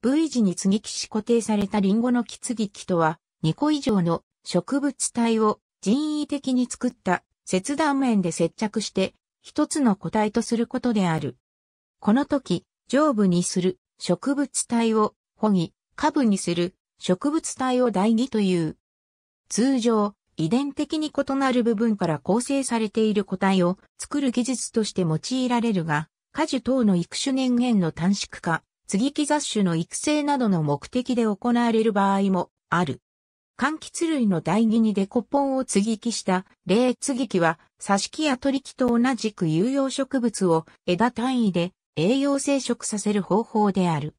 V 字に継ぎ木し固定されたリンゴの木継ぎ木とは、2個以上の植物体を人為的に作った切断面で接着して、一つの個体とすることである。この時、上部にする植物体を保義、下部にする植物体を代義という。通常、遺伝的に異なる部分から構成されている個体を作る技術として用いられるが、果樹等の育種年限の短縮化、接ぎ木雑種の育成などの目的で行われる場合もある。柑橘類の代木にデコポンを接ぎ木した例接ぎ木は、挿し木や取り木と同じく有用植物を枝単位で栄養生殖させる方法である。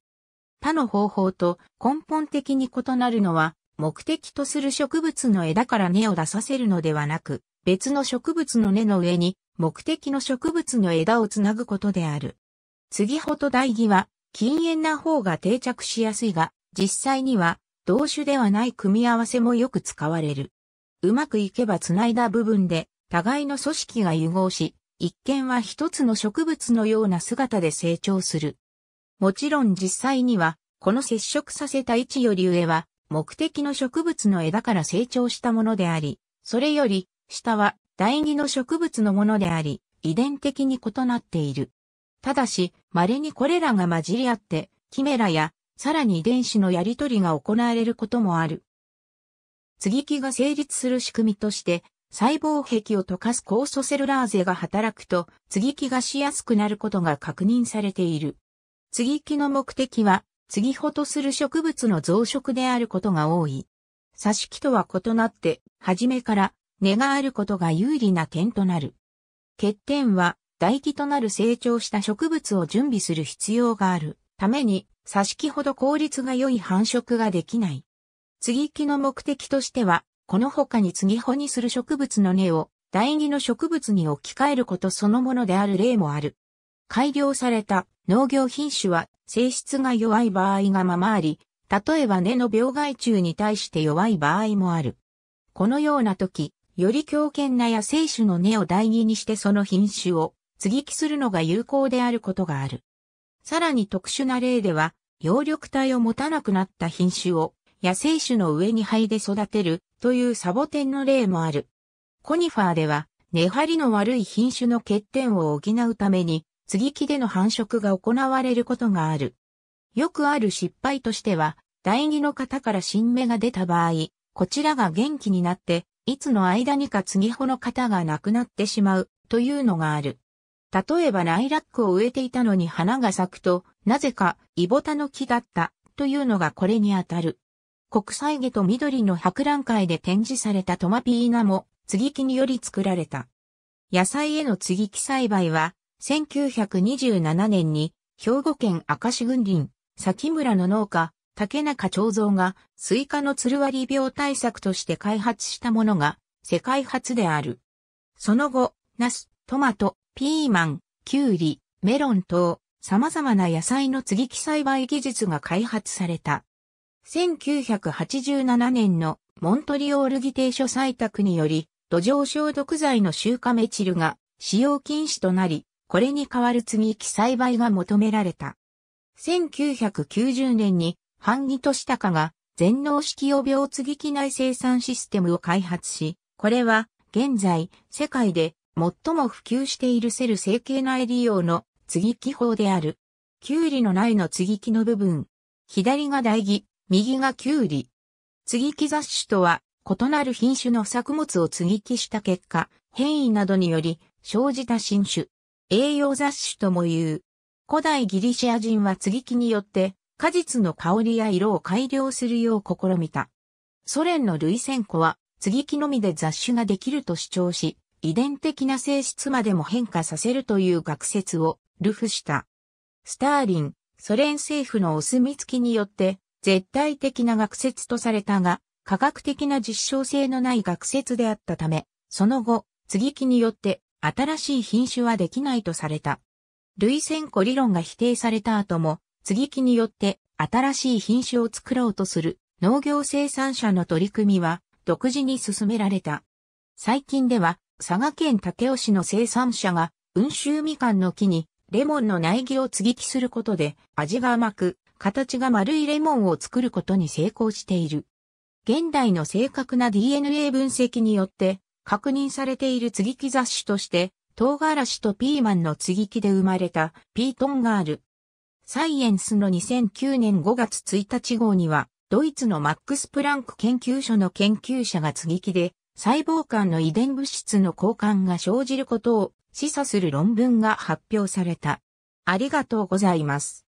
他の方法と根本的に異なるのは、目的とする植物の枝から根を出させるのではなく、別の植物の根の上に目的の植物の枝をつなぐことである。継ぎ穂と台木は禁煙な方が定着しやすいが、実際には同種ではない組み合わせもよく使われる。うまくいけば繋いだ部分で互いの組織が融合し、一見は一つの植物のような姿で成長する。もちろん実際には、この接触させた位置より上は、目的の植物の枝から成長したものであり、それより、下は第二の植物のものであり、遺伝的に異なっている。ただし、稀にこれらが混じり合って、キメラや、さらに遺伝子のやり取りが行われることもある。継ぎ木が成立する仕組みとして、細胞壁を溶かす酵素セルラーゼが働くと、継ぎ木がしやすくなることが確認されている。継ぎ木の目的は、継ぎ穂とする植物の増殖であることが多い。挿し木とは異なって、初めから根があることが有利な点となる。欠点は、大木となる成長した植物を準備する必要があるために、挿し木ほど効率が良い繁殖ができない。次ぎ木の目的としては、この他に継ぎ穂にする植物の根を大木の植物に置き換えることそのものである例もある。改良された農業品種は性質が弱い場合がままあり、例えば根の病害虫に対して弱い場合もある。このような時、より強健な野生種の根を代議にしてその品種を接ぎ木するのが有効であることがある。さらに特殊な例では、葉緑体を持たなくなった品種を野生種の上に灰で育てるというサボテンの例もある。コニファーでは、根張りの悪い品種の欠点を補うために、接ぎ木での繁殖が行われることがある。よくある失敗としては、第二の方から新芽が出た場合、こちらが元気になって、いつの間にか継ぎ穂の方が亡くなってしまうというのがある。例えばライラックを植えていたのに花が咲くと、なぜかイボタの木だったというのがこれにあたる。国際下と緑の博覧会で展示されたトマピーナも継ぎ木により作られた。野菜への継ぎ木栽培は、1927年に兵庫県明石郡林、崎村の農家、竹中長蔵がスイカのつるわり病対策として開発したものが世界初である。その後、ナス、トマト、ピーマン、キュウリ、メロン等、様々な野菜の継ぎ木栽培技術が開発された。1987年のモントリオール議定書採択により、土壌消毒剤のシューカメチルが使用禁止となり、これに代わる継ぎ木栽培が求められた。1990年に、ハンギトシタカが全農式予病継ぎ木内生産システムを開発し、これは現在世界で最も普及しているセル成形内利用の継ぎ木法である。キュウリの苗の継ぎ木の部分。左が大木、右がキュウリ。継ぎ木雑種とは、異なる品種の作物を継ぎ木した結果、変異などにより生じた新種。栄養雑種とも言う。古代ギリシア人は継ぎ木によって、果実の香りや色を改良するよう試みた。ソ連のルイセンコは、継ぎ木のみで雑種ができると主張し、遺伝的な性質までも変化させるという学説をルフした。スターリン、ソ連政府のお墨付きによって絶対的な学説とされたが、科学的な実証性のない学説であったため、その後、継ぎ木によって新しい品種はできないとされた。類線古理論が否定された後も、継ぎ木によって新しい品種を作ろうとする農業生産者の取り組みは独自に進められた。最近では佐賀県武雄市の生産者が、温州みかんの木に、レモンの苗木を継ぎ木することで、味が甘く、形が丸いレモンを作ることに成功している。現代の正確な DNA 分析によって、確認されている継ぎ木雑種として、唐辛子とピーマンの継ぎ木で生まれたピートンガール。サイエンスの2009年5月1日号には、ドイツのマックス・プランク研究所の研究者が継ぎ木で、細胞間の遺伝物質の交換が生じることを示唆する論文が発表された。ありがとうございます。